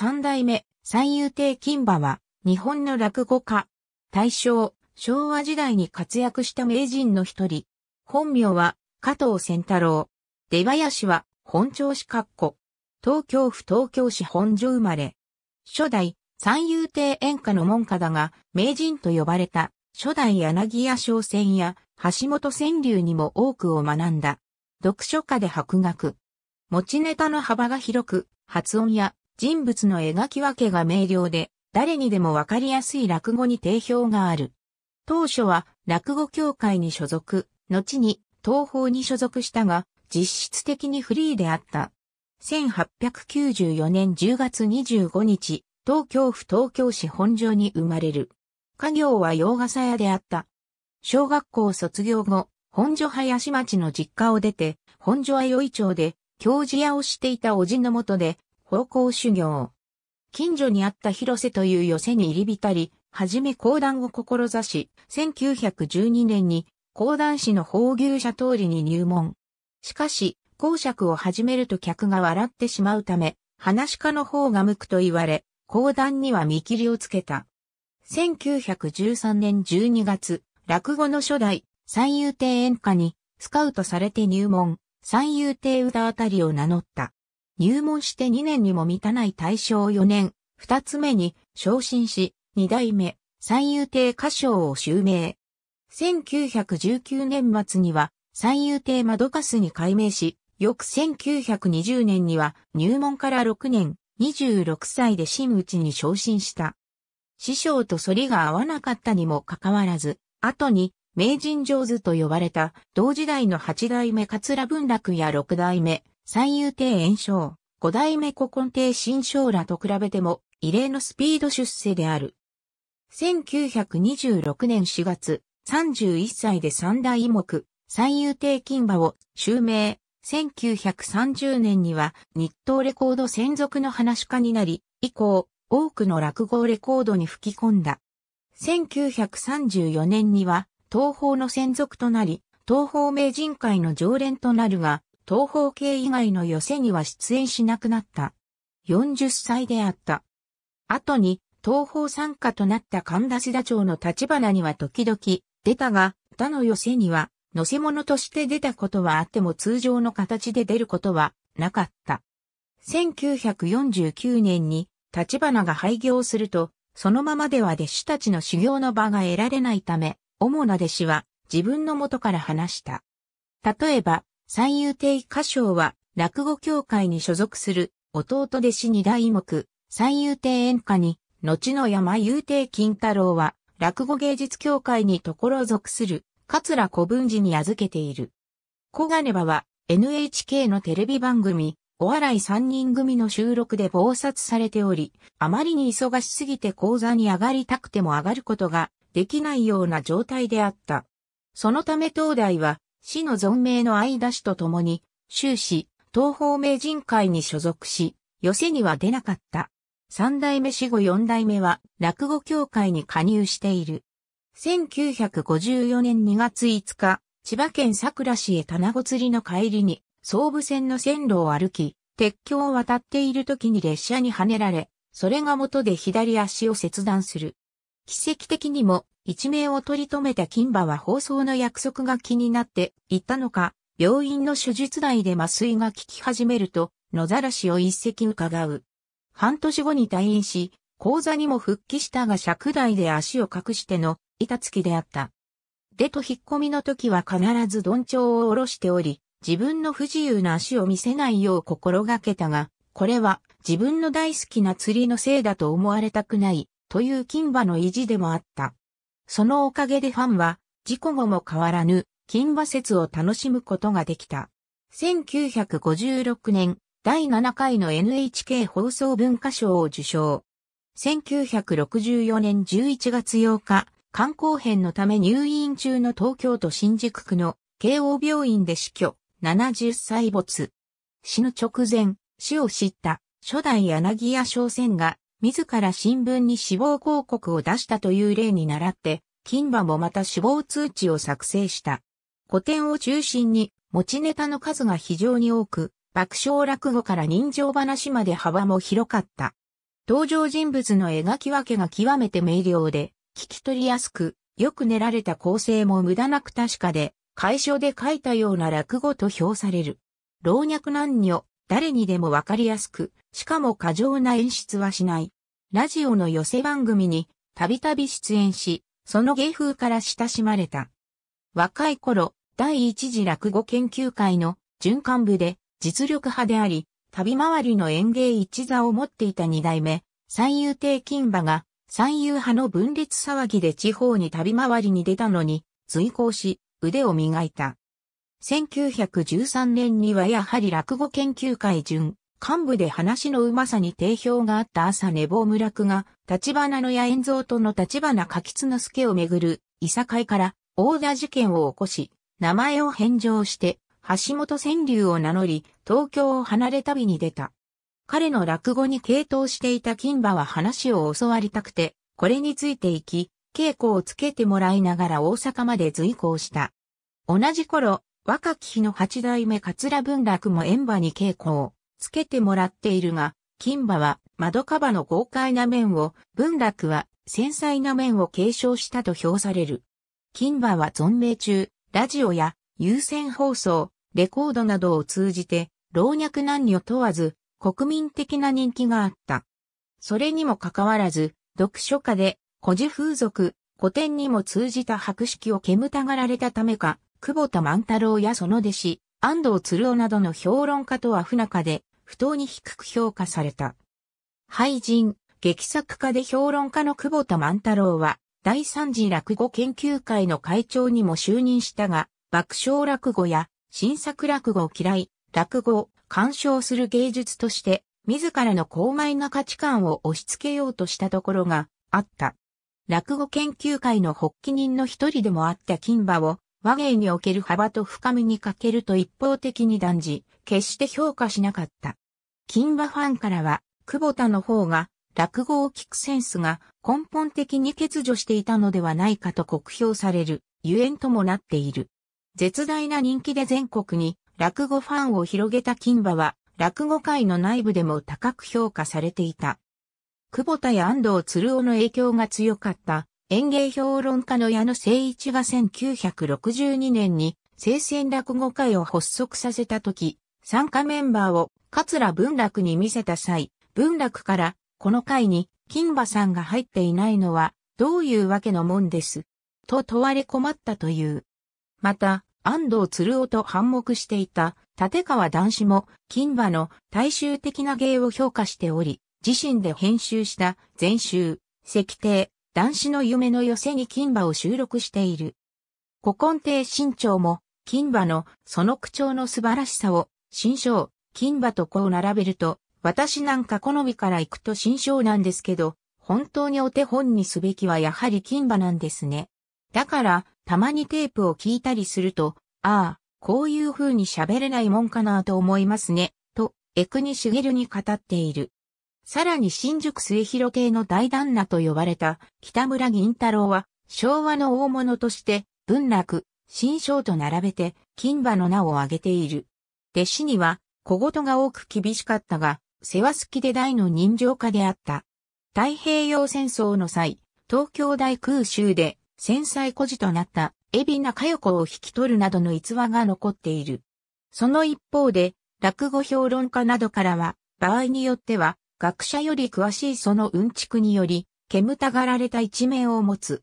三代目、三遊亭金馬は、日本の落語家。大正、昭和時代に活躍した名人の一人。本名は、加藤仙太郎。出囃子は、本町市括弧。東京府東京市本所生まれ。初代、三遊亭演歌の門下だが、名人と呼ばれた、初代柳屋商船や、橋本川柳にも多くを学んだ。読書家で博学。持ちネタの幅が広く、発音や人物の描き分けが明瞭で、誰にでもわかりやすい落語に定評がある。当初は落語協会に所属、後に東方に所属したが、実質的にフリーであった。1894年10月25日、東京府東京市本所に生まれる。家業は洋傘屋であった。小学校卒業後、本所林町の実家を出て、本所余生町で、教授屋をしていたおじのもとで、奉公修行。近所にあった広瀬という寄せに入り浸り、はじめ講談を志し、1912年に講談師の法牛舎通りに入門。しかし、講釈を始めると客が笑ってしまうため、話し家の方が向くと言われ、講談には見切りをつけた。1913年12月、落語の初代、三遊亭演歌に、スカウトされて入門、三遊亭歌あたりを名乗った。入門して2年にも満たない大正4年、2つ目に昇進し、2代目、三遊亭歌唱を襲名。1919年末には三遊亭窓ガスに改名し、翌1920年には入門から6年、26歳で新内に昇進した。師匠と反りが合わなかったにもかかわらず、後に名人上手と呼ばれた同時代の八代目桂文楽や六代目三遊亭炎章、五代目古今亭新章らと比べても異例のスピード出世である。1926年4月、31歳で三異目、三遊亭金馬を襲名。1930年には日東レコード専属の話家になり、以降、多くの落語レコードに吹き込んだ。1934年には東方の専属となり、東方名人会の常連となるが、東方系以外の寄せには出演しなくなった。40歳であった。後に、東方参加となった神田志田町の立花には時々出たが、他の寄せには、乗せ物として出たことはあっても通常の形で出ることはなかった。1949年に立花が廃業すると、そのままでは弟子たちの修行の場が得られないため、主な弟子は自分の元から話した。例えば、三遊亭歌唱は、落語協会に所属する、弟弟子二代目、三遊亭演歌に、後の山遊亭金太郎は、落語芸術協会に所属する、桂古文寺に預けている。小金場は、NHK のテレビ番組、お笑い三人組の収録で暴殺されており、あまりに忙しすぎて講座に上がりたくても上がることができないような状態であった。そのため東大は死の存命の間氏と共に、終始、東方名人会に所属し、寄せには出なかった。三代目死後四代目は落語協会に加入している。1954年2月5日、千葉県桜市へ棚子釣りの帰りに、総武線の線路を歩き、鉄橋を渡っている時に列車にはねられ、それが元で左足を切断する。奇跡的にも一命を取り留めた金馬は放送の約束が気になっていったのか、病院の手術台で麻酔が効き始めると、野ざらしを一席伺う。半年後に退院し、講座にも復帰したが尺台で足を隠しての板付きであった。でと引っ込みの時は必ず鈍調を下ろしており、自分の不自由な足を見せないよう心がけたが、これは自分の大好きな釣りのせいだと思われたくないという金馬の意地でもあった。そのおかげでファンは、事故後も変わらぬ、金馬説を楽しむことができた。1956年、第7回の NHK 放送文化賞を受賞。1964年11月8日、肝硬変のため入院中の東京都新宿区の慶応病院で死去、70歳没。死の直前、死を知った初代柳屋商船が自ら新聞に死亡広告を出したという例に倣って、金馬もまた死亡通知を作成した。古典を中心に持ちネタの数が非常に多く、爆笑落語から人情話まで幅も広かった。登場人物の描き分けが極めて明瞭で、聞き取りやすく、よく練られた構成も無駄なく確かで、解消で書いたような落語と評される。老若男女、誰にでもわかりやすく、しかも過剰な演出はしない。ラジオの寄せ番組にたびたび出演し、その芸風から親しまれた。若い頃、第一次落語研究会の循環部で実力派であり、旅回りの演芸一座を持っていた二代目、三遊亭金馬が、三遊派の分裂騒ぎで地方に旅回りに出たのに、随行し、腕を磨いた。1913年にはやはり落語研究会準幹部で話のうまさに定評があった朝寝坊村久が、立花のや円蔵との立花柿津之助をめぐる、いさかいから、大田事件を起こし、名前を返上して、橋本川柳を名乗り、東京を離れ旅に出た。彼の落語に傾倒していた金馬は話を教わりたくて、これについていき、稽古をつけてもらいながら大阪まで随行した。同じ頃、若き日の八代目桂文楽も演馬に稽古をつけてもらっているが、金馬は窓カバの豪快な面を、文楽は繊細な面を継承したと評される。金馬は存命中、ラジオや有線放送、レコードなどを通じて、老若男女問わず、国民的な人気があった。それにもかかわらず、読書家で、古事風俗、古典にも通じた博識を煙たがられたためか、久保田万太郎やその弟子、安藤鶴夫などの評論家とは不仲で、不当に低く評価された。俳人、劇作家で評論家の久保田万太郎は、第三次落語研究会の会長にも就任したが、爆笑落語や新作落語を嫌い、落語を鑑賞する芸術として、自らの高邁な価値観を押し付けようとしたところがあった。落語研究会の発起人の一人でもあった金馬を和芸における幅と深みに欠けると一方的に断じ、決して評価しなかった。金馬ファンからは、久保田の方が、落語を聞くセンスが根本的に欠如していたのではないかと酷評される、ゆえんともなっている。絶大な人気で全国に落語ファンを広げた金馬は、落語界の内部でも高く評価されていた。久保田や安藤鶴尾の影響が強かった演芸評論家の矢野誠一が1962年に聖戦落語会を発足させた時、参加メンバーを桂文楽に見せた際、文楽からこの会に金馬さんが入っていないのはどういうわけのもんです。と問われ困ったという。また、安藤鶴夫と反目していた立川男子も金馬の大衆的な芸を評価しており、自身で編集した全集、石庭、男子の夢の寄せに金馬を収録している。古今亭新潮も、金馬のその口調の素晴らしさを、新章、金馬とこう並べると、私なんか好みから行くと新章なんですけど、本当にお手本にすべきはやはり金馬なんですね。だから、たまにテープを聞いたりすると、ああ、こういう風に喋れないもんかなと思いますね、と、エクニシゲルに語っている。さらに新宿末広系の大旦那と呼ばれた北村銀太郎は昭和の大物として文楽、新章と並べて金馬の名を挙げている。弟子には小言が多く厳しかったが、世話好きで大の人情家であった。太平洋戦争の際、東京大空襲で戦災孤児となった海老名佳代子を引き取るなどの逸話が残っている。その一方で、落語評論家などからは、場合によっては、学者より詳しいそのうんちくにより、煙たがられた一面を持つ。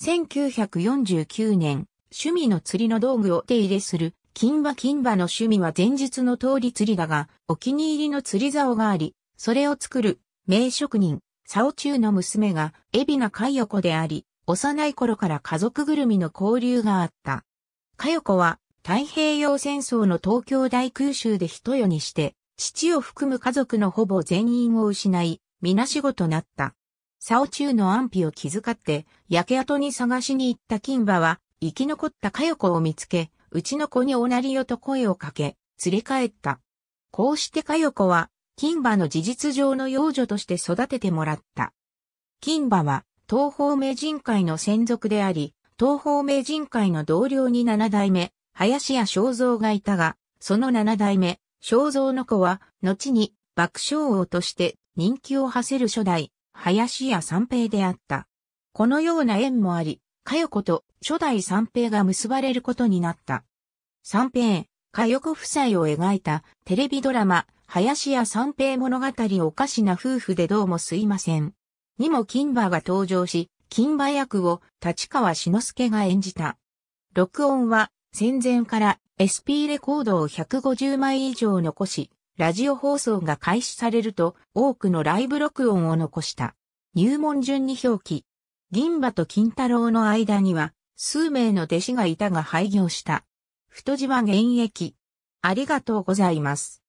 1949年、趣味の釣りの道具を手入れする、金馬金馬の趣味は前日の通り釣りだが、お気に入りの釣り竿があり、それを作る、名職人、竿中の娘が、海老名海横であり、幼い頃から家族ぐるみの交流があった。カヨコは太平洋戦争の東京大空襲で一夜にして父を含む家族のほぼ全員を失い、皆仕事となった。サオの安否を気遣って、焼け跡に探しに行った金馬は、生き残った佳代子を見つけ、うちの子におなりよと声をかけ、連れ帰った。こうして佳代子は、金馬の事実上の養女として育ててもらった。金馬は、東方名人会の専属であり、東方名人会の同僚に七代目、林家正蔵がいたが、その七代目、肖像の子は、後に爆笑王として人気を馳せる初代、林家三平であった。このような縁もあり、かよ子と初代三平が結ばれることになった。三平、かよ子夫妻を描いたテレビドラマ、林家三平物語おかしな夫婦でどうもすいません。にも金馬が登場し、金馬役を立川志の助が演じた。録音は戦前から SP レコードを150枚以上残し、ラジオ放送が開始されると多くのライブ録音を残した。入門順に表記。銀馬と金太郎の間には数名の弟子がいたが廃業した。太島現役。ありがとうございます。